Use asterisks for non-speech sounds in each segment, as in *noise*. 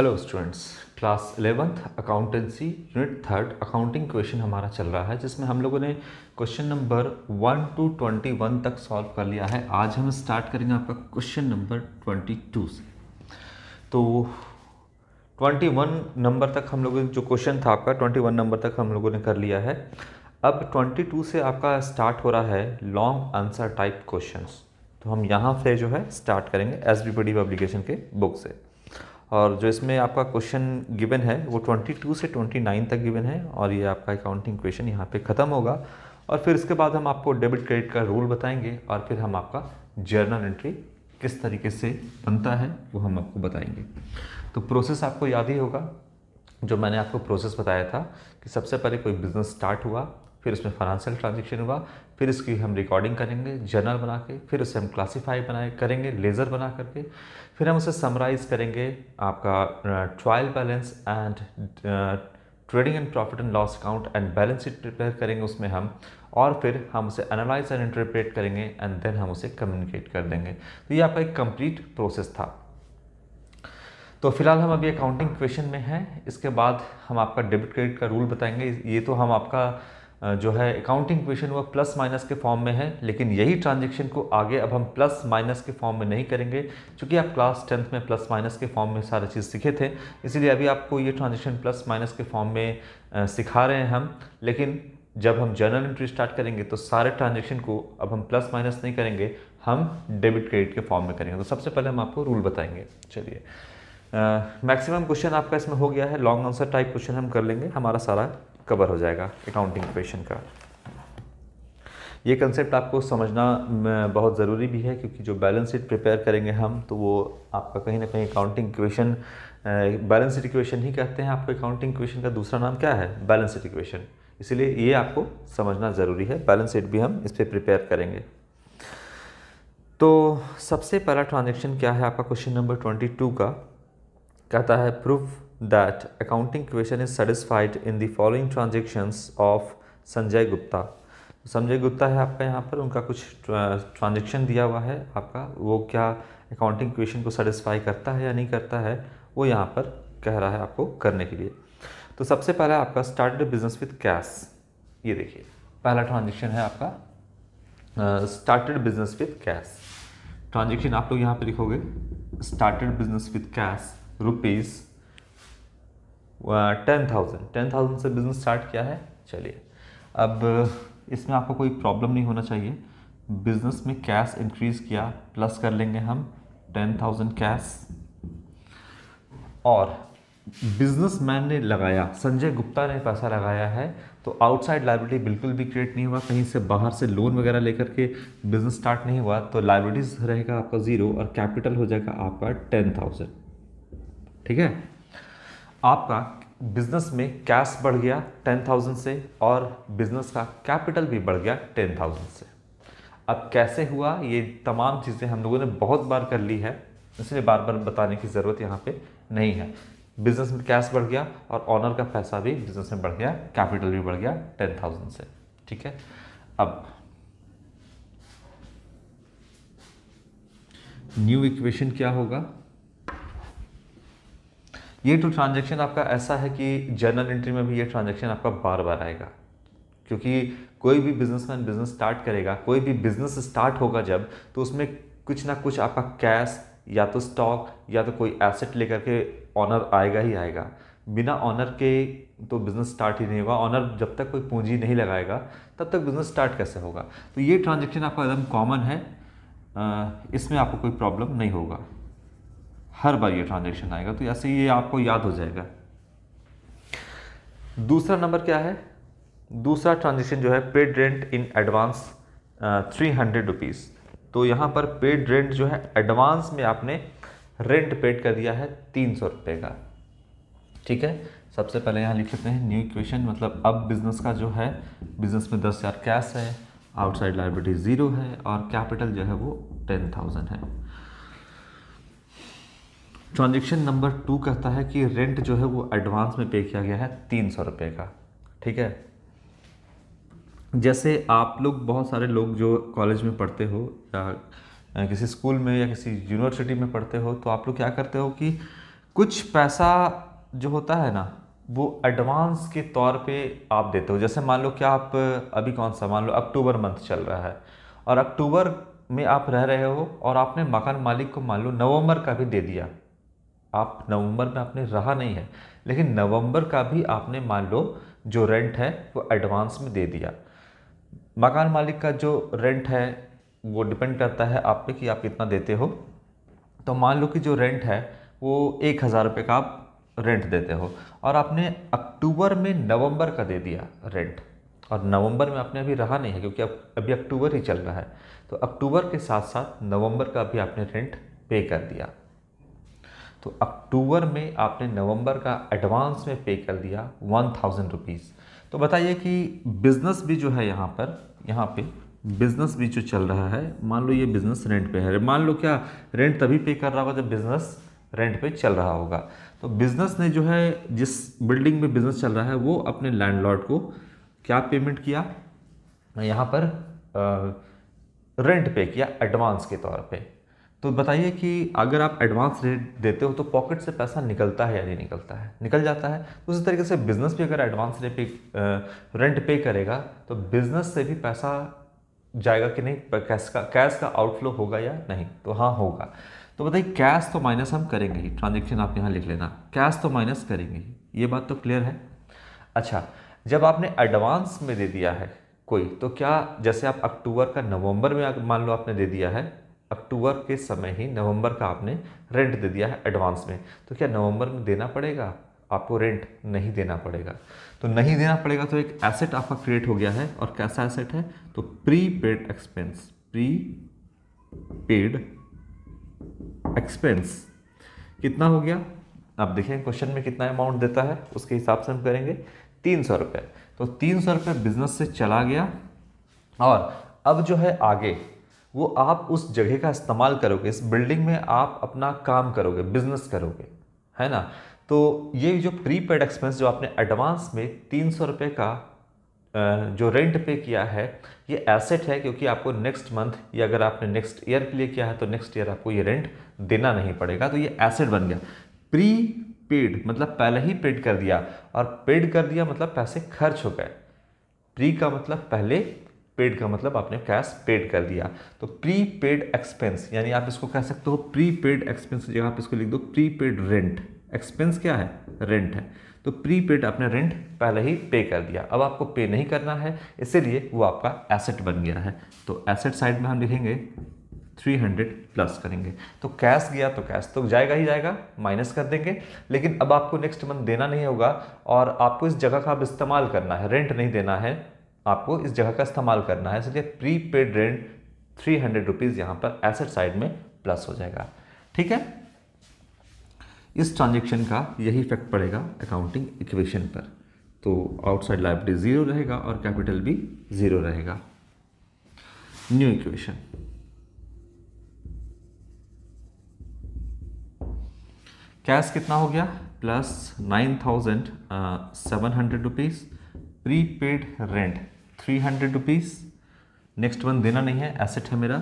Hello students class eleventh accountancy unit third accounting question हमारा चल रहा है जिसमें हम लोगों ने question number one two twenty one तक सॉल्व कर लिया है आज हम स्टार्ट करेंगे आपका क्वेश्चन नंबर ट्वेंटी टू से तो ट्वेंटी वन नंबर तक हम लोगों ने जो क्वेश्चन था आपका ट्वेंटी वन नंबर तक हम लोगों ने कर लिया है अब ट्वेंटी टू से आपका स्टार्ट हो रहा है लॉन्ग आंसर टाइप क्वेश्चन तो हम यहाँ से जो है स्टार्ट करेंगे एस बी पब्लिकेशन के बुक से और जो इसमें आपका क्वेश्चन गिवन है वो 22 से 29 तक गिवन है और ये आपका अकाउंटिंग क्वेश्चन यहाँ पे ख़त्म होगा और फिर इसके बाद हम आपको डेबिट क्रेडिट का रूल बताएंगे और फिर हम आपका जर्नल एंट्री किस तरीके से बनता है वो हम आपको बताएंगे तो प्रोसेस आपको याद ही होगा जो मैंने आपको प्रोसेस बताया था कि सबसे पहले कोई बिज़नेस स्टार्ट हुआ फिर उसमें फाइनेंशियल ट्रांजेक्शन हुआ फिर इसकी हम रिकॉर्डिंग करेंगे जर्नल बना के फिर उसे हम क्लासीफाई बनाए करेंगे लेज़र बना करके फिर हम उसे समराइज़ करेंगे आपका trial balance and trading and profit and loss account and balance sheet prepare करेंगे उसमें हम और फिर हम उसे एनालाइज एंड इंटरप्रेट करेंगे एंड देन हम उसे कम्युनिकेट कर देंगे तो ये आपका एक कंप्लीट प्रोसेस था तो फिलहाल हम अभी अकाउंटिंग क्वेश्चन में हैं इसके बाद हम आपका डेबिट क्रेडिट का रूल बताएंगे ये तो हम आपका जो है अकाउंटिंग क्वेश्चन वह प्लस माइनस के फॉर्म में है लेकिन यही ट्रांजेक्शन को आगे अब हम प्लस माइनस के फॉर्म में नहीं करेंगे क्योंकि आप क्लास टेंथ में प्लस माइनस के फॉर्म में सारा चीज़ सीखे थे इसीलिए अभी आपको ये ट्रांजेक्शन प्लस माइनस के फॉर्म में सिखा रहे हैं हम लेकिन जब हम जर्नल एंट्री स्टार्ट करेंगे तो सारे ट्रांजेक्शन को अब हम प्लस माइनस नहीं करेंगे हम डेबिट क्रेडिट के फॉर्म में करेंगे तो सबसे पहले हम आपको रूल बताएंगे चलिए मैक्सिमम क्वेश्चन आपका इसमें हो गया है लॉन्ग आंसर टाइप क्वेश्चन हम कर लेंगे हमारा सारा कवर हो जाएगा अकाउंटिंग क्वेश्चन का ये कंसेप्ट आपको समझना बहुत ज़रूरी भी है क्योंकि जो बैलेंस शीट प्रिपेयर करेंगे हम तो वो आपका कहीं ना कहीं accounting equation balance sheet equation ही कहते हैं आपको अकाउंटिंग इक्वेशन का दूसरा नाम क्या है बैलेंस शीट इक्वेशन इसलिए ये आपको समझना ज़रूरी है बैलेंस शीट भी हम इस पर प्रिपेयर करेंगे तो सबसे पहला ट्रांजेक्शन क्या है आपका क्वेश्चन नंबर ट्वेंटी टू का कहता है proof that accounting question is satisfied in the following transactions of Sanjay Gupta Sanjay Gupta है आपका यहाँ पर उनका कुछ ट्रांजेक्शन दिया हुआ है आपका वो क्या अकाउंटिंग क्वेश्चन को सेटिस्फाई करता है या नहीं करता है वो यहाँ पर कह रहा है आपको करने के लिए तो सबसे पहला आपका स्टार्टेड बिजनेस विथ कैश ये देखिए पहला ट्रांजेक्शन है आपका started business with cash transaction आप लोग यहाँ पर लिखोगे started business with cash rupees ten thousand ten thousand से बिज़नेस स्टार्ट किया है चलिए अब इसमें आपको कोई प्रॉब्लम नहीं होना चाहिए बिज़नेस में कैश इंक्रीज़ किया प्लस कर लेंगे हम टेन थाउजेंड कैश और बिजनेसमैन ने लगाया संजय गुप्ता ने पैसा लगाया है तो आउटसाइड लाइब्रेटी बिल्कुल भी क्रिएट नहीं हुआ कहीं से बाहर से लोन वगैरह लेकर के बिजनेस स्टार्ट नहीं हुआ तो लाइब्रेटीज रहेगा आपका ज़ीरो और कैपिटल हो जाएगा आपका टेन थाउजेंड ठीक है आपका बिजनेस में कैश बढ़ गया टेन थाउजेंड से और बिजनेस का कैपिटल भी बढ़ गया टेन थाउजेंड से अब कैसे हुआ ये तमाम चीज़ें हम लोगों ने बहुत बार कर ली है इसलिए बार बार बताने की ज़रूरत यहाँ पे नहीं है बिजनेस में कैश बढ़ गया और ऑनर का पैसा भी बिजनेस में बढ़ गया कैपिटल भी बढ़ गया टेन थाउजेंड से ठीक है अब न्यू इक्वेशन क्या होगा ये तो ट्रांजेक्शन आपका ऐसा है कि जर्नल एंट्री में भी ये ट्रांजेक्शन आपका बार बार आएगा क्योंकि कोई भी बिजनेसमैन बिजनेस स्टार्ट करेगा कोई भी बिजनेस स्टार्ट होगा जब तो उसमें कुछ ना कुछ आपका कैश या तो स्टॉक या तो कोई एसेट लेकर के ऑनर आएगा ही आएगा बिना ऑनर के तो बिज़नेस स्टार्ट ही नहीं होगा ऑनर जब तक कोई पूंजी नहीं लगाएगा तब तक बिज़नेस स्टार्ट कैसे होगा तो ये ट्रांजेक्शन आपका एकदम कॉमन है इसमें आपको कोई प्रॉब्लम नहीं होगा हर बार ये ट्रांजेक्शन आएगा तो ऐसे ये आपको याद हो जाएगा दूसरा नंबर क्या है दूसरा ट्रांजेक्शन जो है paid rent in advance three hundred rupees तो यहाँ पर पेड रेंट जो है एडवांस में आपने रेंट पेड कर दिया है तीन सौ रुपये का ठीक है सबसे पहले यहाँ लिख लेते हैं न्यू इक्वेशन मतलब अब बिज़नेस का जो है बिज़नेस में दस हज़ार कैश है आउटसाइड लाइब्रेटी ज़ीरो है और कैपिटल जो है वो टेन थाउजेंड है ट्रांजेक्शन नंबर टू कहता है कि रेंट जो है वो एडवांस में पे किया गया है तीन सौ रुपये का ठीक है जैसे आप लोग बहुत सारे लोग जो कॉलेज में पढ़ते हो या किसी स्कूल में या किसी यूनिवर्सिटी में पढ़ते हो तो आप लोग क्या करते हो कि कुछ पैसा जो होता है ना वो एडवांस के तौर पे आप देते हो जैसे मान लो कि आप अभी कौन सा मान लो अक्टूबर मंथ चल रहा है और अक्टूबर में आप रह रहे हो और आपने मकान मालिक को मान लो नवंबर का भी दे दिया आप नवंबर में आपने रहा नहीं है लेकिन नवंबर का भी आपने मान लो जो रेंट है वो एडवांस में दे दिया मकान मालिक का जो रेंट है वो डिपेंड करता है आप पे कि आप कितना देते हो तो मान लो कि जो रेंट है वो एक हज़ार रुपये का आप रेंट देते हो और आपने अक्टूबर में नवंबर का दे दिया रेंट और नवंबर में आपने अभी रहा नहीं है क्योंकि अब अभी अक्टूबर ही चल रहा है तो अक्टूबर के साथ साथ नवंबर का भी आपने रेंट पे कर दिया तो अक्टूबर में आपने नवंबर का एडवांस में पे कर दिया वन थाउजेंड रुपीज़ तो बताइए कि बिज़नेस भी जो है यहाँ पर यहाँ पे बिज़नेस भी जो चल रहा है मान लो ये बिज़नेस रेंट पे है मान लो क्या रेंट तभी पे कर रहा होगा जब बिज़नेस रेंट पे चल रहा होगा तो बिज़नेस ने जो है जिस बिल्डिंग में बिज़नेस चल रहा है वो अपने लैंडलॉर्ड को क्या पेमेंट किया यहाँ पर आ, रेंट पे किया एडवांस के तौर पे तो बताइए कि अगर आप एडवांस रेट देते हो तो पॉकेट से पैसा निकलता है या नहीं निकलता है निकल जाता है तो उसी तरीके से बिज़नेस भी अगर एडवांस रेट पे रेंट पे करेगा तो बिज़नेस से भी पैसा जाएगा कि नहीं कैश का कैश का आउटफ्लो होगा या नहीं तो हाँ होगा तो बताइए कैश तो माइनस हम करेंगे ही ट्रांजेक्शन आप यहाँ लिख लेना कैश तो माइनस करेंगे ही ये बात तो क्लियर है अच्छा जब आपने एडवांस में दे दिया है कोई तो क्या जैसे आप अक्टूबर का नवंबर में मान लो आपने दे दिया है अक्टूबर के समय ही नवंबर का आपने रेंट दे दिया है एडवांस में तो क्या नवंबर में देना पड़ेगा आपको रेंट नहीं देना पड़ेगा तो नहीं देना पड़ेगा तो एक एसेट आपका क्रिएट हो गया है और कैसा एसेट है तो prepaid expense prepaid expense कितना हो गया आप देखें क्वेश्चन में कितना अमाउंट देता है उसके हिसाब से हम करेंगे तीन सौ रुपये तो तीन सौ रुपये बिजनेस से चला गया और अब जो है आगे वो आप उस जगह का इस्तेमाल करोगे इस बिल्डिंग में आप अपना काम करोगे बिजनेस करोगे है ना तो ये जो प्री पेड एक्सपेंस जो आपने एडवांस में तीन सौ रुपये का जो रेंट पे किया है ये एसेट है क्योंकि आपको नेक्स्ट मंथ या अगर आपने नेक्स्ट ईयर के लिए किया है तो नेक्स्ट ईयर आपको ये रेंट देना नहीं पड़ेगा तो ये एसेट बन गया प्री पेड मतलब पहले ही पेड कर दिया और पेड कर दिया मतलब पैसे खर्च हो गए प्री का मतलब पहले पेड का मतलब आपने कैश पेड कर दिया तो प्री पेड एक्सपेंस यानी आप इसको कह सकते हो प्री पेड एक्सपेंस जगह आप इसको लिख दो प्री पेड रेंट एक्सपेंस क्या है रेंट है तो प्री पेड आपने रेंट पहले ही पे कर दिया अब आपको पे नहीं करना है इसीलिए वो आपका एसेट बन गया है तो एसेट साइड में हम लिखेंगे 300 प्लस करेंगे तो कैश गया तो कैश तो जाएगा ही जाएगा माइनस कर देंगे लेकिन अब आपको नेक्स्ट मंथ देना नहीं होगा और आपको इस जगह का अब इस्तेमाल करना है रेंट नहीं देना है आपको इस जगह का इस्तेमाल करना है इसलिए prepaid rent three hundred rupees यहां पर एसेट साइड में प्लस हो जाएगा ठीक है इस ट्रांजेक्शन का यही इफेक्ट पड़ेगा अकाउंटिंग इक्वेशन पर तो आउटसाइड लाइब्रेरी ज़ीरो रहेगा और कैपिटल भी ज़ीरो रहेगा न्यू इक्वेशन कैश कितना हो गया plus nine thousand seven hundred rupees prepaid rent three hundred rupees next one देना नहीं है एसेट है मेरा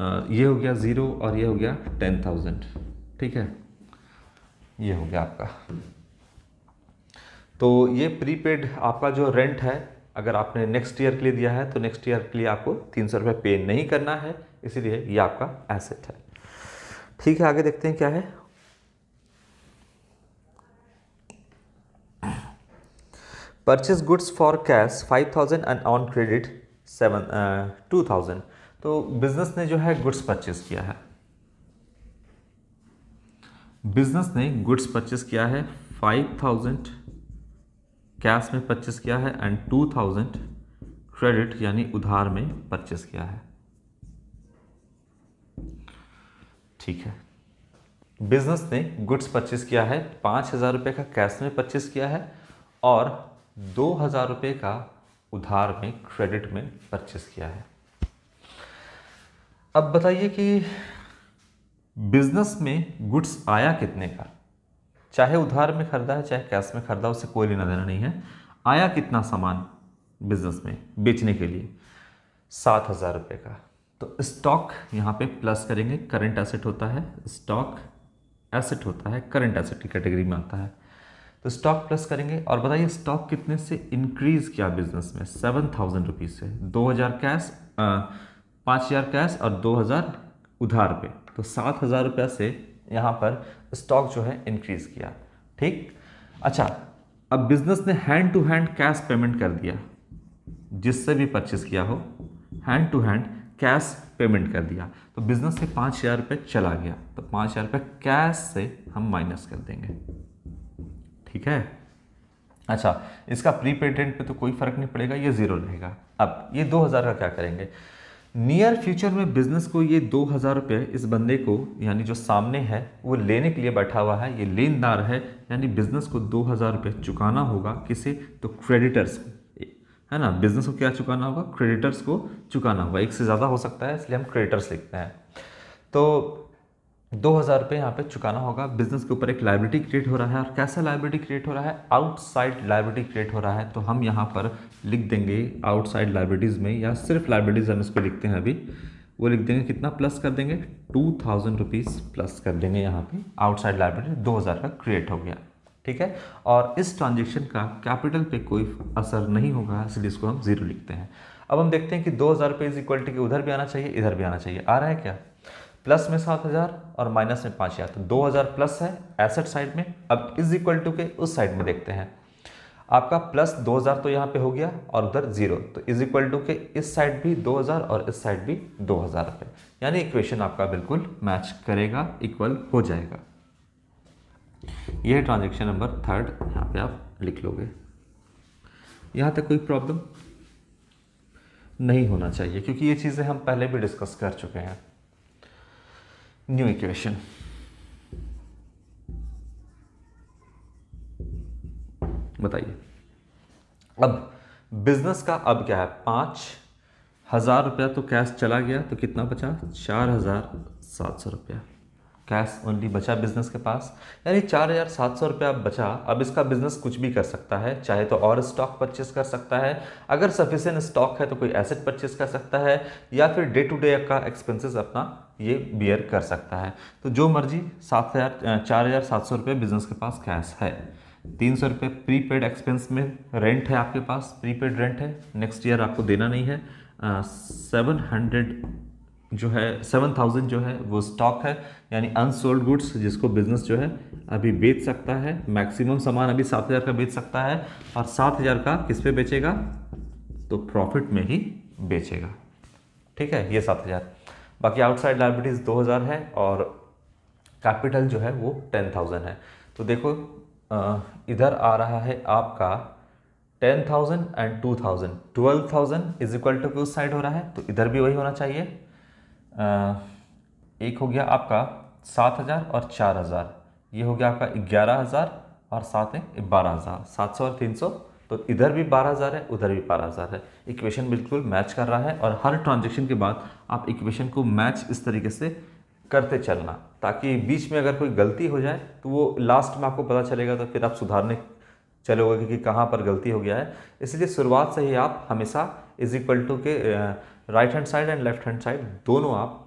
आ, ये हो गया ज़ीरो और ये हो गया टेन थाउजेंड ठीक है ये हो गया आपका तो ये प्री पेड आपका जो रेंट है अगर आपने नेक्स्ट ईयर के लिए दिया है तो नेक्स्ट ईयर के लिए आपको तीन सौ रुपये पे नहीं करना है इसीलिए ये आपका एसेट है ठीक है आगे देखते हैं क्या है purchase goods for cash five thousand and on credit seven two thousand तो बिजनेस ने जो है गुड्स परचेज किया है बिजनेस ने गुड्स परचेज किया है फाइव थाउजेंड कैश में परचेज किया है एंड टू थाउजेंड क्रेडिट यानी उधार में परचेज किया है ठीक है बिजनेस ने गुड्स परचेज किया है पाँच हज़ार रुपये का कैश में परचेज किया है और दो हज़ार रुपये का उधार में क्रेडिट में परचेस किया है अब बताइए कि बिजनेस में गुड्स आया कितने का चाहे उधार में खरीदा है चाहे कैश में खरीदा उसे कोई लेना देना नहीं है आया कितना सामान बिजनेस में बेचने के लिए सात हज़ार रुपये का तो स्टॉक यहाँ पे प्लस करेंगे करंट एसेट होता है स्टॉक एसेट होता है करंट एसेट की कैटेगरी में आता है तो स्टॉक प्लस करेंगे और बताइए स्टॉक कितने से इंक्रीज किया बिजनेस में सेवन थाउजेंड रुपीज़ से दो हज़ार कैश पाँच हज़ार कैश और दो हज़ार उधार पे तो सात हज़ार रुपया से यहाँ पर स्टॉक जो है इंक्रीज़ किया ठीक अच्छा अब बिजनेस ने hand to hand cash payment कर दिया जिससे भी परचेस किया हो hand to hand cash payment कर दिया तो बिजनेस से पाँच हज़ार रुपये चला गया तो पाँच हज़ार रुपये कैश से हम माइनस कर देंगे ठीक है अच्छा इसका प्री पेटेंट पे तो कोई फ़र्क नहीं पड़ेगा ये ज़ीरो रहेगा अब ये दो हज़ार का क्या करेंगे नियर फ्यूचर में बिज़नेस को ये दो हज़ार रुपये इस बंदे को यानी जो सामने है वो लेने के लिए बैठा हुआ है ये लेनदार है यानी बिज़नेस को दो हज़ार रुपये चुकाना होगा किसे तो क्रेडिटर्स को है ना बिज़नेस को क्या चुकाना होगा क्रेडिटर्स को चुकाना होगा एक से ज़्यादा हो सकता है इसलिए हम क्रेडिटर्स लिखते हैं तो दो हज़ार रुपये यहाँ पे चुकाना होगा बिजनेस के ऊपर एक लाइब्रेटी क्रिएट हो रहा है और कैसा लाइबिलिटी क्रिएट हो रहा है आउटसाइड लाइबिलिटी क्रिएट हो रहा है तो हम यहाँ पर लिख देंगे आउटसाइड लाइबिलिटीज़ में या सिर्फ लाइबिलिटीज़ हम इसको लिखते हैं अभी वो लिख देंगे कितना प्लस कर देंगे टू थाउजेंड रुपीज़ प्लस कर देंगे यहाँ पे आउटसाइड लाइब्रेटी दो हज़ार का क्रिएट हो गया ठीक है और इस ट्रांजेक्शन का कैपिटल पे कोई असर नहीं होगा इसलिए इसको हम ज़ीरो लिखते हैं अब हम देखते हैं कि दो हज़ार रुपये इज इक्वलिटी के उधर भी आना चाहिए इधर भी आना चाहिए आ रहा है क्या प्लस में सात हज़ार और माइनस में पाँच हज़ार तो दो हज़ार प्लस है एसेट साइड में अब इज इक्वल टू के उस साइड में देखते हैं आपका प्लस दो हज़ार तो यहाँ पे हो गया और उधर जीरो तो इज इक्वल टू के इस साइड भी दो हज़ार और इस साइड भी दो हज़ार रुपये यानी इक्वेशन आपका बिल्कुल मैच करेगा इक्वल हो जाएगा यह ट्रांजेक्शन नंबर थर्ड यहाँ पर आप लिख लोगे यहाँ तक कोई प्रॉब्लम नहीं होना चाहिए क्योंकि ये चीज़ें हम पहले भी डिस्कस कर चुके हैं new equation. बताइए अब बिजनेस का अब क्या है पाँच हज़ार रुपया तो कैश चला गया तो कितना बचा चार हज़ार सात सौ रुपया कैश ओनली बचा बिजनेस के पास यानी चार हज़ार सात सौ रुपया बचा अब इसका बिजनेस कुछ भी कर सकता है चाहे तो और स्टॉक परचेस कर सकता है अगर सफिशेंट स्टॉक है तो कोई एसेट परचेस कर सकता है या फिर डे टू डे का एक्सपेंसेस अपना ये बियर कर सकता है तो जो मर्जी सात हज़ार चार हज़ार सात सौ रुपये बिजनेस के पास कैश है तीन सौ रुपये प्रीपेड एक्सपेंस में रेंट है आपके पास प्रीपेड रेंट है नेक्स्ट ईयर आपको देना नहीं है सेवन हंड्रेड जो है सेवन थाउजेंड जो है वो स्टॉक है यानी अनसोल्ड गुड्स जिसको बिजनेस जो है अभी बेच सकता है मैक्सिमम सामान अभी सात हज़ार का बेच सकता है और सात हज़ार का किस पे बेचेगा तो प्रॉफिट में ही बेचेगा ठीक है ये सात हज़ार बाकी आउटसाइड लाइबिलिटीज़ 2000 है और कैपिटल जो है वो 10000 है तो देखो इधर आ रहा है आपका 10000 एंड 2000 12000 इज इक्वल टू क्यूज साइड हो रहा है तो इधर भी वही होना चाहिए एक हो गया आपका 7000 और 4000 ये हो गया आपका 11000 और साथ है बारह हज़ार सात सौ और तीन सौ तो इधर भी बारह हज़ार है उधर भी बारह हज़ार है इक्वेशन बिल्कुल मैच कर रहा है और हर ट्रांजेक्शन के बाद आप इक्वेशन को मैच इस तरीके से करते चलना ताकि बीच में अगर कोई गलती हो जाए तो वो लास्ट में आपको पता चलेगा तो फिर आप सुधारने चलोगे कि कहाँ पर गलती हो गया है इसलिए शुरुआत से ही आप हमेशा इज इक्वल टू के right hand side and left hand side दोनों आप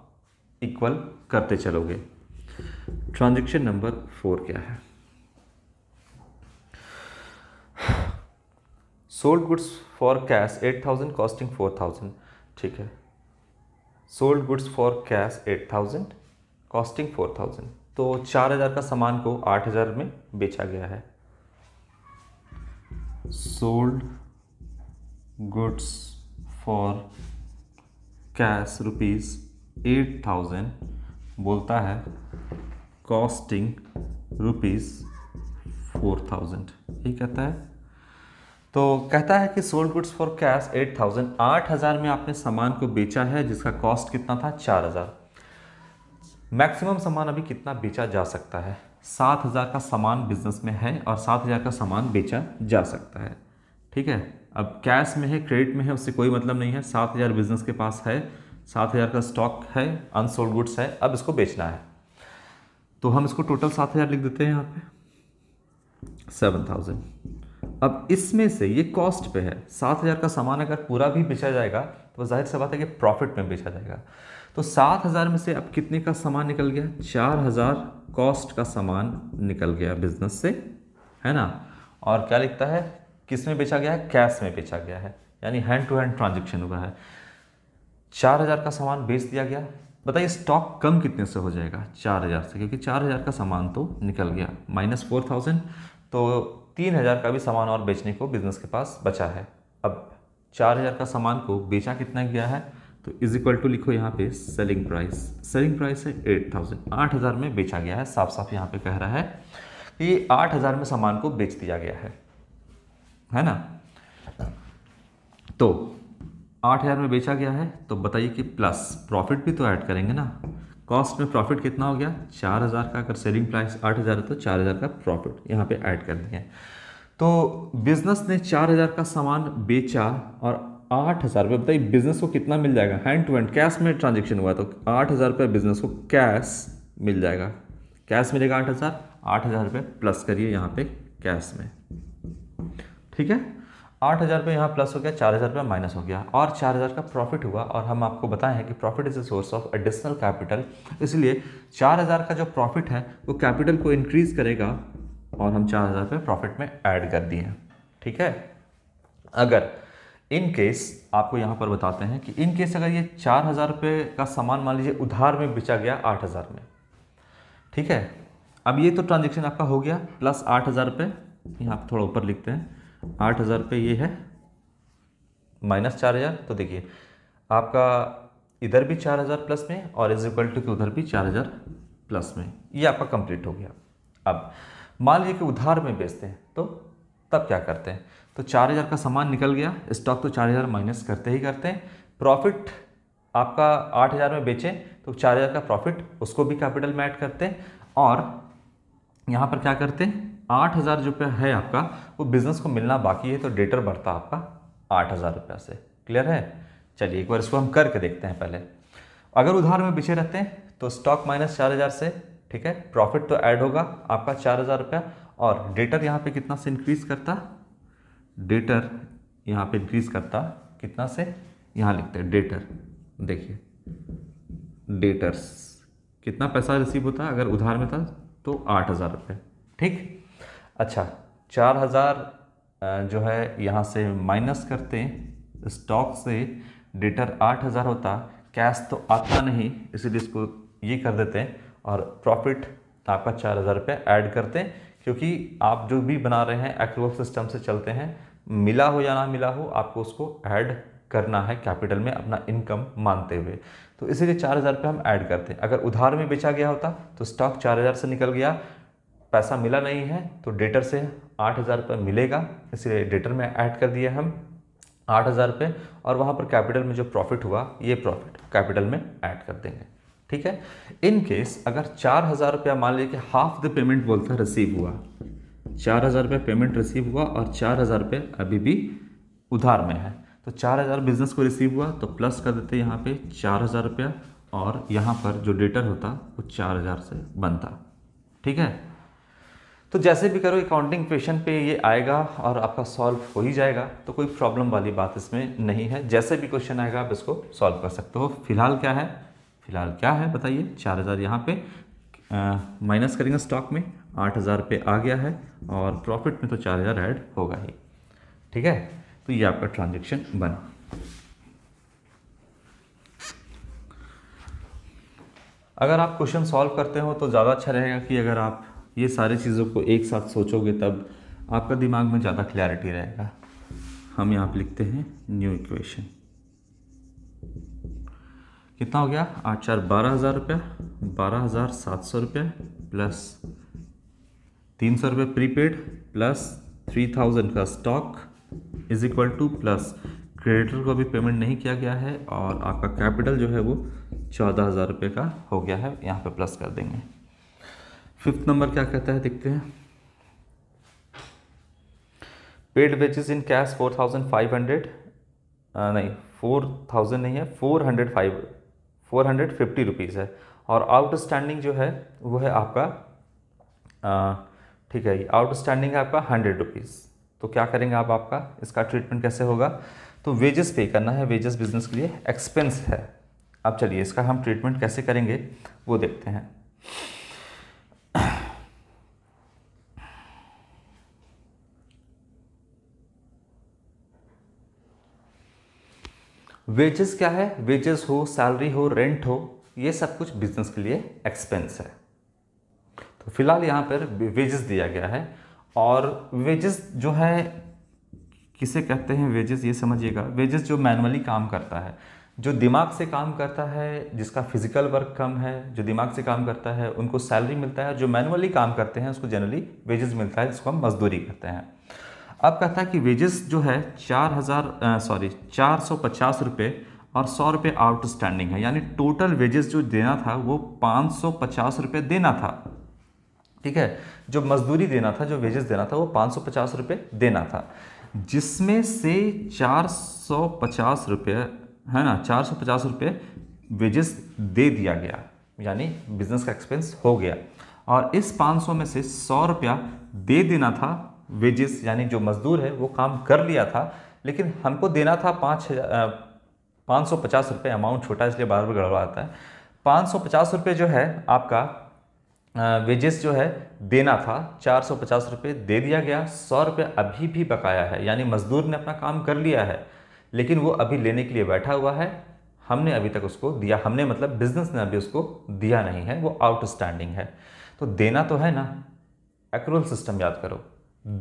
इक्वल करते चलोगे ट्रांजेक्शन नंबर फोर क्या है sold goods for cash eight thousand costing four thousand ठीक है sold goods for cash eight thousand costing four thousand तो चार हज़ार का सामान को आठ हज़ार में बेचा गया है sold goods for cash rupees eight thousand बोलता है कॉस्टिंग रुपीज़ फोर थाउजेंड ये कहता है तो कहता है कि sold goods for cash eight thousand आठ हज़ार में आपने सामान को बेचा है जिसका कॉस्ट कितना था चार हज़ार मैक्सिमम सामान अभी कितना बेचा जा सकता है सात हज़ार का सामान बिजनेस में है और सात हज़ार का सामान बेचा जा सकता है ठीक है अब कैश में है क्रेडिट में है उससे कोई मतलब नहीं है सात हज़ार बिजनेस के पास है सात हज़ार का स्टॉक है अनसोल्ड गुड्स है अब इसको बेचना है तो हम इसको टोटल सात हज़ार लिख देते हैं यहाँ पे सेवन थाउजेंड अब इसमें से ये कॉस्ट पे है सात हज़ार का सामान अगर पूरा भी बेचा जाएगा तो जाहिर सी बात है कि प्रॉफिट में बेचा जाएगा तो सात हज़ार में से अब कितने का सामान निकल गया चार हज़ार कॉस्ट का सामान निकल गया बिजनेस से है ना और क्या लिखता है किस में बेचा गया है कैश में बेचा गया है यानी हैंड टू हैंड ट्रांजेक्शन हुआ है चार हज़ार का सामान बेच दिया गया बताइए स्टॉक कम कितने से हो जाएगा चार हज़ार से क्योंकि चार हज़ार का सामान तो निकल गया माइनस फोर थाउजेंड तो तीन हज़ार का भी सामान और बेचने को बिज़नेस के पास बचा है अब चार हज़ार का सामान को बेचा कितना गया है तो इज इक्वल टू लिखो यहाँ पे सेलिंग प्राइस सेलिंग प्राइस है एट थाउजेंड आठ हज़ार में बेचा गया है साफ साफ यहाँ पे कह रहा है कि आठ हज़ार में सामान को बेच दिया गया है है ना तो आठ हज़ार में बेचा गया है तो बताइए कि प्लस प्रॉफिट भी तो ऐड करेंगे ना कॉस्ट में प्रॉफिट कितना हो गया चार हज़ार का अगर सेलिंग प्राइस आठ हज़ार है तो चार हज़ार का प्रॉफिट यहाँ पे ऐड कर दिया तो बिज़नेस ने चार हज़ार का सामान बेचा और आठ हज़ार रुपये बताइए बिज़नेस को कितना मिल जाएगा हैंड टू हैंड कैश में ट्रांजेक्शन हुआ तो आठ हज़ार रुपये बिज़नेस को कैश मिल जाएगा कैश मिलेगा आठ हज़ार आठ हज़ार रुपये प्लस करिए यहाँ पे कैश में ठीक है आठ हज़ार रुपये यहाँ प्लस हो गया चार हज़ार रुपये माइनस हो गया और चार हज़ार का प्रॉफिट हुआ और हम आपको बताएं हैं कि profit is a source of additional capital इसलिए चार हज़ार का जो प्रॉफिट है वो कैपिटल को इंक्रीज़ करेगा और हम चार हज़ार रुपये प्रॉफिट में ऐड कर दिए ठीक है अगर इन केस आपको यहाँ पर बताते हैं कि इन केस अगर ये चार हज़ार रुपये का सामान मान लीजिए उधार में बेचा गया आठ हज़ार में ठीक है अब ये तो ट्रांजेक्शन आपका हो गया प्लस आठ हज़ार रुपये यहाँ थोड़ा ऊपर लिखते हैं आठ हज़ार पे ये है माइनस चार हज़ार तो देखिए आपका इधर भी चार हज़ार प्लस में और इज इक्वल टू के उधर भी चार हज़ार प्लस में ये आपका कंप्लीट हो गया अब मान लीजिए कि उधार में बेचते हैं तो तब क्या करते हैं तो चार हज़ार का सामान निकल गया स्टॉक तो चार हज़ार माइनस करते ही करते हैं प्रॉफिट आपका आठ हज़ार में बेचें तो चार हज़ार का प्रॉफिट उसको भी कैपिटल में ऐड करते हैं और यहाँ पर क्या करते हैं आठ हज़ार रुपया है आपका वो बिज़नेस को मिलना बाकी है तो डेटर बढ़ता आपका आठ हज़ार रुपया से क्लियर है चलिए एक बार इसको हम करके देखते हैं पहले अगर उधार में पीछे रहते हैं तो स्टॉक माइनस चार हज़ार से ठीक है प्रॉफिट तो ऐड होगा आपका चार हज़ार रुपया और डेटर यहाँ पे कितना से इंक्रीज़ करता डेटर यहाँ पे इंक्रीज़ करता कितना से यहाँ लिखते हैं डेटर देखिए डेटर्स कितना पैसा रिसीव होता है अगर उधार में था तो आठ हज़ार रुपये ठीक अच्छा चार हज़ार जो है यहाँ से माइनस करते स्टॉक से डिटर आठ हज़ार होता कैश तो आता नहीं इसीलिए इसको ये कर देते हैं और प्रॉफिट आपका चार हज़ार रुपये ऐड करते हैं क्योंकि आप जो भी बना रहे हैं एक्रोल सिस्टम से चलते हैं मिला हो या ना मिला हो आपको उसको ऐड करना है कैपिटल में अपना इनकम मानते हुए तो इसीलिए चार हज़ार रुपये हम ऐड करते हैं अगर उधार में बेचा गया होता तो स्टॉक चार हज़ार से निकल गया पैसा मिला नहीं है तो डेटर से आठ हज़ार रुपये मिलेगा इसलिए डेटर में ऐड कर दिया हम आठ हज़ार रुपये और वहाँ पर कैपिटल में जो प्रॉफिट हुआ ये प्रॉफिट कैपिटल में ऐड कर देंगे ठीक है इन केस अगर चार हज़ार रुपया मान लीजिए कि हाफ द पेमेंट बोलता रिसीव हुआ चार हज़ार रुपये पेमेंट रिसीव हुआ और चार हज़ार रुपये अभी भी उधार में है तो चार हज़ार बिजनेस को रिसीव हुआ तो प्लस कर देते यहाँ पे चार हज़ार रुपया और यहाँ पर जो डेटर होता वो चार हज़ार से बनता ठीक है तो जैसे भी करो अकाउंटिंग क्वेश्चन पे ये आएगा और आपका सॉल्व हो ही जाएगा तो कोई प्रॉब्लम वाली बात इसमें नहीं है जैसे भी क्वेश्चन आएगा आप इसको सॉल्व कर सकते हो फिलहाल क्या है फिलहाल क्या है बताइए चार हज़ार यहाँ पे माइनस करेंगे स्टॉक में आठ हज़ार पे आ गया है और प्रॉफिट में तो चार हज़ार ऐड होगा ही ठीक है तो ये आपका ट्रांजेक्शन बना अगर आप क्वेश्चन सॉल्व करते हो तो ज़्यादा अच्छा रहेगा कि अगर आप ये सारे चीज़ों को एक साथ सोचोगे तब आपका दिमाग में ज़्यादा क्लैरिटी रहेगा हम यहाँ पर लिखते हैं न्यू इक्वेशन कितना हो गया आठ चार बारह हज़ार रुपया बारह हज़ार सात सौ रुपये प्लस तीन सौ रुपये प्रीपेड प्लस थ्री थाउजेंड का stock is equal to plus creditor को भी पेमेंट नहीं किया गया है और आपका कैपिटल जो है वो चौदह हज़ार रुपये का हो गया है यहाँ पे प्लस कर देंगे फिफ्थ नंबर क्या कहता है देखते हैं paid wages in cash four thousand five hundred नहीं फोर थाउजेंड नहीं है four hundred five four hundred fifty rupees है और आउटस्टैंडिंग जो है वो है आपका ठीक है आउटस्टैंडिंग है आपका हंड्रेड रुपीज़ तो क्या करेंगे आप आपका इसका ट्रीटमेंट कैसे होगा तो वेजेस पे करना है वेजेस बिजनेस के लिए एक्सपेंस है अब चलिए इसका हम ट्रीटमेंट कैसे करेंगे वो देखते हैं वेजेस *clears throat* क्या है वेजेस हो सैलरी हो रेंट हो ये सब कुछ बिजनेस के लिए एक्सपेंस है तो फिलहाल यहाँ पर वेजेस दिया गया है और वेजेस जो है किसे कहते हैं वेजेस ये समझिएगा वेजेस जो मैनुअली काम करता है जो दिमाग से काम करता है जिसका फिजिकल वर्क कम है जो दिमाग से काम करता है उनको सैलरी मिलता है जो मैनुअली काम करते हैं उसको जनरली वेजेस मिलता है जिसको हम मजदूरी करते हैं अब कहता है कि वेजेस जो है चार हज़ार सॉरी चार सौ पचास रुपये और सौ रुपये आउटस्टैंडिंग है यानी टोटल वेजेस जो देना था वो पाँच सौ पचास रुपये देना था ठीक है जो मजदूरी देना था जो वेजेस देना था वो पाँच सौ पचास रुपये देना था जिसमें से चार सौ पचास रुपये है ना चार सौ पचास रुपये वेजेस दे दिया गया यानी बिजनेस का एक्सपेंस हो गया और इस पाँच सौ में से सौ रुपया दे देना था वेजेस यानी जो मज़दूर है वो काम कर लिया था लेकिन हमको देना था पाँच पाँच सौ पचास रुपये अमाउंट छोटा इसलिए बार बार गड़बड़ा आता है पाँच सौ पचास रुपये जो है आपका वेजेस जो है देना था चार सौ पचास रुपये दे दिया गया सौ रुपये अभी भी बकाया है यानी मज़दूर ने अपना काम कर लिया है लेकिन वो अभी लेने के लिए बैठा हुआ है हमने अभी तक उसको दिया हमने मतलब बिजनेस ने अभी उसको दिया नहीं है वो आउटस्टैंडिंग है तो देना तो है ना एक्रोल सिस्टम याद करो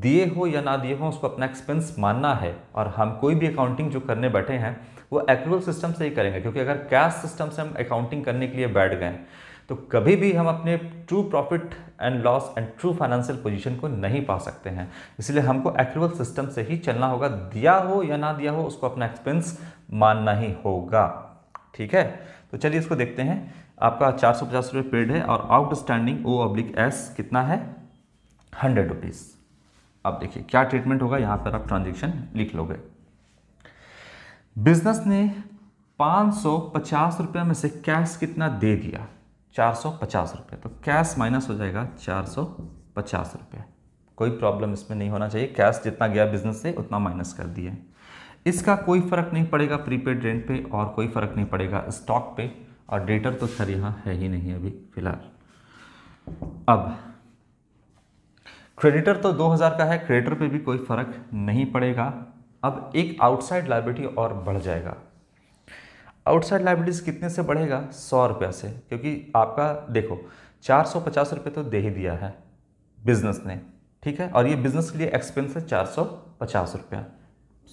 दिए हो या ना दिए हो उसको अपना एक्सपेंस मानना है और हम कोई भी अकाउंटिंग जो करने बैठे हैं वो एक्रोल सिस्टम से ही करेंगे क्योंकि अगर कैश सिस्टम से हम अकाउंटिंग करने के लिए बैठ गए तो कभी भी हम अपने true profit and loss and true financial position को नहीं पा सकते हैं इसलिए हमको एक्रूवल सिस्टम से ही चलना होगा दिया हो या ना दिया हो उसको अपना एक्सपेंस मानना ही होगा ठीक है तो चलिए इसको देखते हैं आपका चार सौ पचास रुपये पेड है और आउटस्टैंडिंग ओ अब्लिक एस कितना है हंड्रेड रुपीज़ अब देखिए क्या ट्रीटमेंट होगा यहाँ पर आप ट्रांजेक्शन लिख लोगे बिजनेस ने पाँच सौ पचास रुपया में से कैश कितना दे दिया चार सौ पचास रुपये तो कैश माइनस हो जाएगा चार सौ पचास रुपये कोई प्रॉब्लम इसमें नहीं होना चाहिए कैश जितना गया बिजनेस से उतना माइनस कर दिए इसका कोई फ़र्क नहीं पड़ेगा प्रीपेड रेंट पे और कोई फ़र्क नहीं पड़ेगा स्टॉक पे और डेटर तो सर यहाँ है ही नहीं अभी फिलहाल अब क्रेडिटर तो 2000 का है क्रेडिटर पे भी कोई फ़र्क नहीं पड़ेगा अब एक आउटसाइड लाइब्रेटी और बढ़ जाएगा आउटसाइड लाइबिलिटीज़ कितने से बढ़ेगा सौ रुपये से क्योंकि आपका देखो चार सौ पचास रुपये तो दे ही दिया है बिज़नेस ने ठीक है और ये बिज़नेस के लिए एक्सपेंस है चार सौ पचास रुपया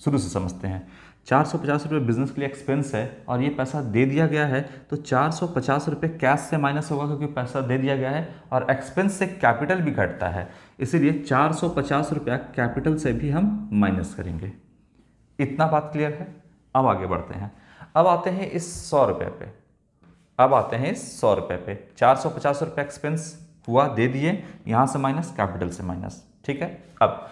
शुरू से समझते हैं चार सौ पचास रुपये बिज़नेस के लिए एक्सपेंस है और ये पैसा दे दिया गया है तो चार सौ पचास रुपये कैश से माइनस होगा क्योंकि पैसा दे दिया गया है और एक्सपेंस से कैपिटल भी घटता है इसीलिए चार सौ पचास रुपया कैपिटल से भी हम माइनस करेंगे इतना बात क्लियर है अब आगे बढ़ते हैं अब आते हैं इस सौ रुपये पे अब आते हैं इस सौ रुपये पे चार सौ पचास रुपये एक्सपेंस हुआ दे दिए यहाँ से माइनस कैपिटल से माइनस ठीक है अब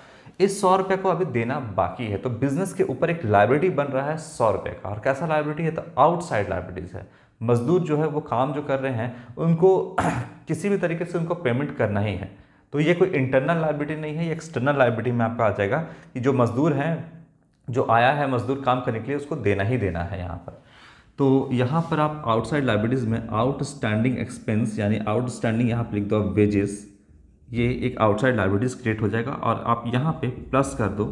इस सौ रुपये को अभी देना बाकी है तो बिजनेस के ऊपर एक लाइब्रेटी बन रहा है सौ रुपये का और कैसा लाइब्रेटी है तो आउटसाइड लाइब्रेटीज़ है मजदूर जो है वो काम जो कर रहे हैं उनको *clears throat* किसी भी तरीके से उनको पेमेंट करना ही है तो ये कोई इंटरनल लाइब्रेटी नहीं है ये एक्सटर्नल लाइब्रेटी में आपका आ जाएगा कि जो मजदूर हैं जो आया है मज़दूर काम करने के लिए उसको देना ही देना है यहाँ पर तो यहाँ पर आप आउटसाइड लाइब्रेरीज़ में आउटस्टैंडिंग एक्सपेंस यानी आउटस्टैंडिंग यहाँ पर लिख दो वेजेस ये एक आउटसाइड लाइब्रेरीज़ क्रिएट हो जाएगा और आप यहाँ पे प्लस कर दो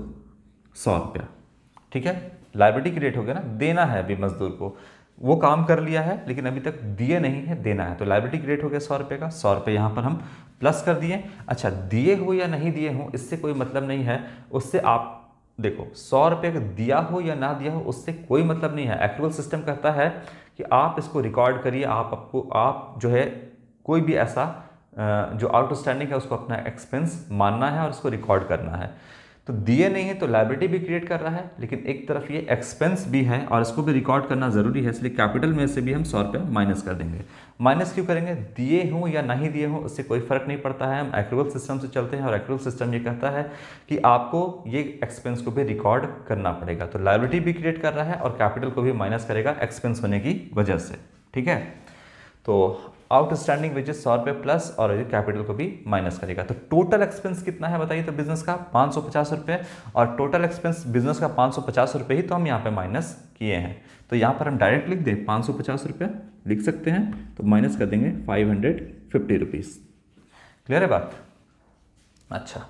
सौ रुपया ठीक है लाइब्रेरी क्रिएट हो गया ना देना है अभी मज़दूर को वो काम कर लिया है लेकिन अभी तक दिए नहीं है देना है तो लाइब्रेरी क्रिएट हो गया सौ रुपये का सौ रुपये यहाँ पर हम प्लस कर दिए अच्छा दिए हो या नहीं दिए हों इससे कोई मतलब नहीं है उससे आप देखो सौ रुपये का दिया हो या ना दिया हो उससे कोई मतलब नहीं है एक्चुअल सिस्टम कहता है कि आप इसको रिकॉर्ड करिए आप आपको आप जो है कोई भी ऐसा जो आउटस्टैंडिंग है उसको अपना एक्सपेंस मानना है और उसको रिकॉर्ड करना है तो दिए नहीं है तो लाइब्रेटी भी क्रिएट कर रहा है लेकिन एक तरफ ये एक्सपेंस भी है और इसको भी रिकॉर्ड करना ज़रूरी है इसलिए कैपिटल में से भी हम सौ रुपये माइनस कर देंगे माइनस क्यों करेंगे दिए हों या नहीं दिए हों उससे कोई फ़र्क नहीं पड़ता है हम एक्रूवल सिस्टम से चलते हैं और एक्रोवल सिस्टम ये कहता है कि आपको ये एक्सपेंस को भी रिकॉर्ड करना पड़ेगा तो लाइब्रेटी भी क्रिएट कर रहा है और कैपिटल को भी माइनस करेगा एक्सपेंस होने की वजह से ठीक है तो आउटस्टैंडिंग वेजेस सौ रुपये प्लस और कैपिटल को भी माइनस करेगा तो टोटल एक्सपेंस कितना है बताइए तो बिजनेस का पाँच सौ पचास रुपये और टोटल एक्सपेंस बिजनेस का पाँच सौ पचास रुपये ही तो हम यहाँ पे माइनस किए हैं तो यहाँ पर हम डायरेक्ट लिख दें पाँच सौ पचास रुपये लिख सकते हैं तो माइनस कर देंगे five hundred fifty rupees clear है बात अच्छा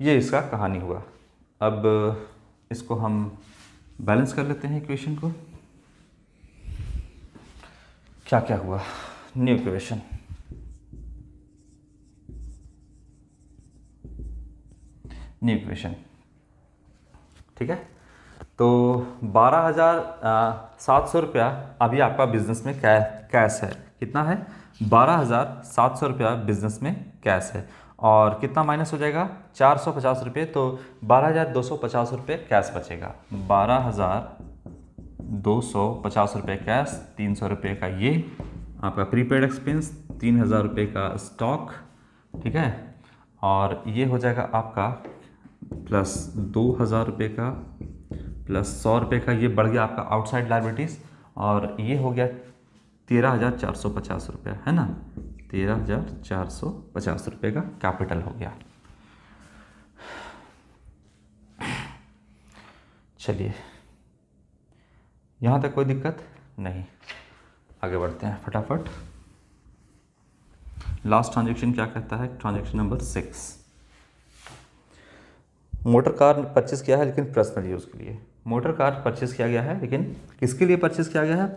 ये इसका कहानी हुआ अब इसको हम बैलेंस कर लेते हैं इक्वेशन को क्या क्या हुआ न्यू क्वेश्चन न्यू क्वेश्चन ठीक है तो बारह हज़ार सात सौ रुपया अभी आपका बिजनेस में कै कैश है कितना है बारह हज़ार सात सौ रुपया बिजनेस में कैश है और कितना माइनस हो जाएगा चार सौ पचास रुपये तो बारह हज़ार दो सौ पचास रुपये कैश बचेगा बारह हज़ार दो सौ पचास रुपये कैश तीन सौ रुपये का ये आपका प्रीपेड एक्सपेंस तीन हज़ार रुपये का स्टॉक ठीक है और ये हो जाएगा आपका प्लस दो हज़ार रुपये का प्लस सौ रुपये का ये बढ़ गया आपका आउटसाइड लाइब्रेटीज और ये हो गया तेरह हज़ार चार सौ पचास रुपया है ना तेरह हज़ार चार सौ पचास रुपये का कैपिटल हो गया चलिए यहाँ तक कोई दिक्कत नहीं आगे बढ़ते हैं फटाफट लास्ट ट्रांजेक्शन क्या कहता है transaction number six motor car purchase किया है लेकिन पर्सनल यूज़ के लिए मोटर कार परचेस किया गया है लेकिन किसके लिए परचेस किया गया है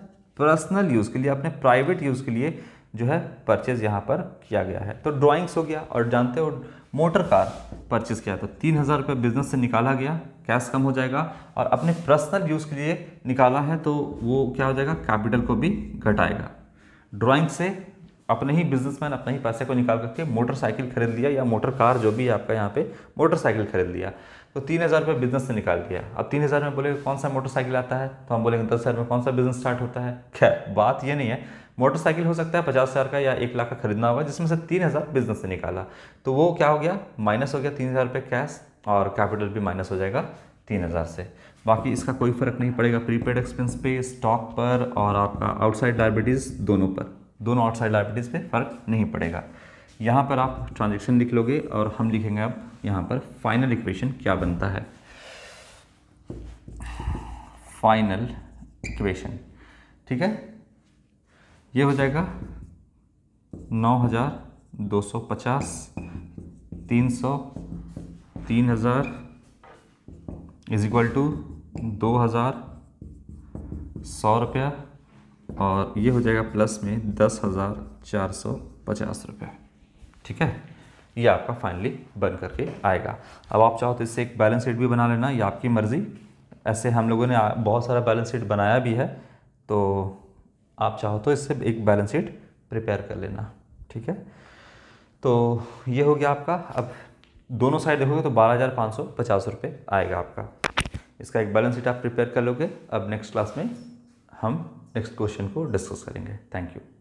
पर्सनल यूज़ के लिए अपने प्राइवेट यूज़ के लिए जो है परचेज यहाँ पर किया गया है तो ड्राइंग्स हो गया और जानते हो मोटर कार परचेज किया तो तीन हज़ार रुपये बिजनेस से निकाला गया कैश कम हो जाएगा और अपने पर्सनल यूज़ के लिए निकाला है तो वो क्या हो जाएगा कैपिटल को भी घटाएगा ड्राइंग से अपने ही बिजनेसमैन अपने ही पैसे को निकाल करके मोटरसाइकिल खरीद लिया या मोटर कार जो भी आपका यहाँ पे मोटरसाइकिल खरीद लिया तो तीन हज़ार रुपये बिजनेस से निकाल दिया अब तीन हज़ार में बोलेगा कौन सा मोटरसाइकिल आता है तो हम बोलेंगे दस हज़ार में कौन सा बिजनेस स्टार्ट होता है खैर बात ये नहीं है मोटरसाइकिल हो सकता है पचास हज़ार का या एक लाख का खरीदना होगा जिसमें से तीन हज़ार बिजनेस से निकाला तो वो क्या हो गया माइनस हो गया तीन हज़ार रुपये कैश और कैपिटल भी माइनस हो जाएगा तीन हज़ार से बाकी इसका कोई फ़र्क नहीं पड़ेगा प्रीपेड एक्सपेंस पे स्टॉक पर और आपका आउटसाइड लाइबिलिटीज़ दोनों पर दोनों आउटसाइड लाइबिलिटीज़ पर फ़र्क नहीं पड़ेगा यहाँ पर आप ट्रांजेक्शन लिख लोगे और हम लिखेंगे अब यहाँ पर फाइनल इक्वेशन क्या बनता है फाइनल इक्वेशन ठीक है ये हो जाएगा नौ हज़ार दो सौ पचास तीन सौ तीन हज़ार इज इक्वल टू दो हज़ार सौ रुपया और ये हो जाएगा प्लस में दस हज़ार चार सौ पचास रुपया ठीक है ये आपका फाइनली बन करके आएगा अब आप चाहो तो इससे एक बैलेंस शीट भी बना लेना ये आपकी मर्ज़ी ऐसे हम लोगों ने बहुत सारा बैलेंस शीट बनाया भी है तो आप चाहो तो इससे एक बैलेंस शीट प्रिपेयर कर लेना ठीक है तो ये हो गया आपका अब दोनों साइड देखोगे तो बारह हज़ार पाँच सौ पचास रुपये आएगा आपका इसका एक बैलेंस शीट आप प्रिपेयर कर लोगे अब नेक्स्ट क्लास में हम नेक्स्ट क्वेश्चन को डिस्कस करेंगे थैंक यू